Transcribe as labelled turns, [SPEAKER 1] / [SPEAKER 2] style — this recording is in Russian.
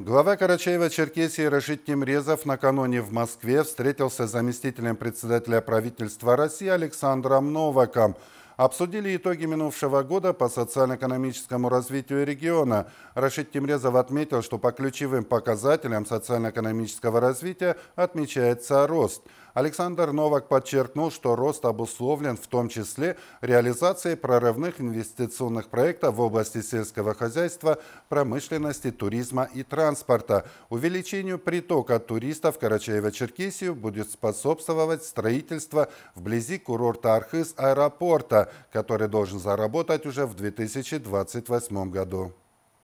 [SPEAKER 1] Глава Карачаева-Черкесии Рашид Тимрезов накануне в Москве встретился с заместителем председателя правительства России Александром Новаком. Обсудили итоги минувшего года по социально-экономическому развитию региона. Рашид Тимрезов отметил, что по ключевым показателям социально-экономического развития отмечается рост – Александр Новак подчеркнул, что рост обусловлен в том числе реализацией прорывных инвестиционных проектов в области сельского хозяйства, промышленности, туризма и транспорта. Увеличению притока туристов в Карачаево-Черкесию будет способствовать строительство вблизи курорта Архыз аэропорта, который должен заработать уже в 2028 году.